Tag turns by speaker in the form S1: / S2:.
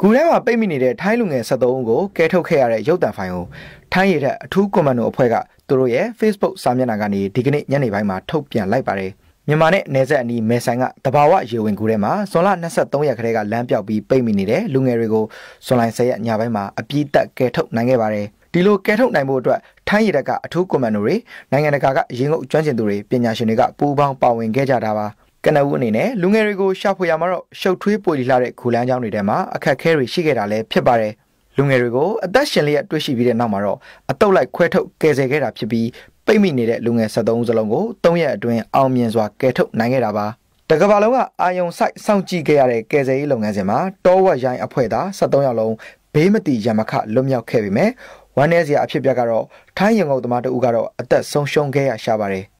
S1: ဂူထဲမှာပိတ်မိနေတဲ့ထိုင်းလူငယ်73ဦးကိုကဲထုတ်ခဲ့ရတဲ့ရုပ်သံဖိုင်ကိုထိုင်းရတဲ့အထူးကွန်မန်ဒိုအဖွဲ့ကသူတို့ရဲ့ Facebook စာမျက်နှာကနေဒီကနေ့ညနေပိုင်းမှာထုတ်ပြန်လိုက်ပါတယ်။မြန်မာနဲ့နယ်စပ်အနီးမဲဆိုင်ကတဘာဝရေဝင်ကူထဲမှာဇွန်လ23ရက်ခရဲကလမ်းပြောက်ပြီးပိတ်မိနေတဲ့လူငယ်တွေကိုဇွန်လ10ရက်ညပိုင်းမှာအပြည့်အသက်ကဲထုတ်နိုင်ခဲ့ပါတယ်။ဒီလိုကဲထုတ်နိုင်ဖို့အတွက်ထိုင်းရတဲ့အထူးကွန်မန်ဒိုတွေနိုင်ငံတကာကရေငုပ်ကျွမ်းကျင်သူတွေပညာရှင်တွေကပူးပေါင်းပါဝင်ခဲ့ကြတာပါ။ကနဦးအနေနဲ့လူငယ်တွေကိုရှာဖွေရမှာတော့ရှုပ်ထွေးပွေလီလာတဲ့ခူလန်းကျောင်းတွေထဲမှာအခက်အခဲတွေရှိခဲ့တာလည်းဖြစ်ပါတယ်။လူငယ်တွေကိုအသက်ရှင်လျက်တွေ့ရှိပြီးတဲ့နောက်မှာတော့အတုတ်လိုက်ခွဲထုတ်ကယ်ဆယ်ခဲ့တာဖြစ်ပြီးပိတ်မိနေတဲ့လူငယ်73ဦးစလုံးကို၃ရက်အတွင်းအောင်မြင်စွာကယ်ထုတ်နိုင်ခဲ့တာပါ။တကဘာလုံးကအာယုံဆိုင်စောင့်ကြည့်ခဲ့ရတဲ့ကယ်ဆယ်ရေးလုပ်ငန်းစဉ်မှာတောဝက်ရိုင်းအဖွဲ့သား73ယောက်လုံးဘေးမတိရမခလွတ်မြောက်ခဲ့ပေမဲ့ဝမ်းနည်းစရာအဖြစ်အပျက်ကတော့ထိုင်းရင်ကုန်သမားတအူကတော့အသက်ဆုံးရှုံးခဲ့ရရှာပါတယ်။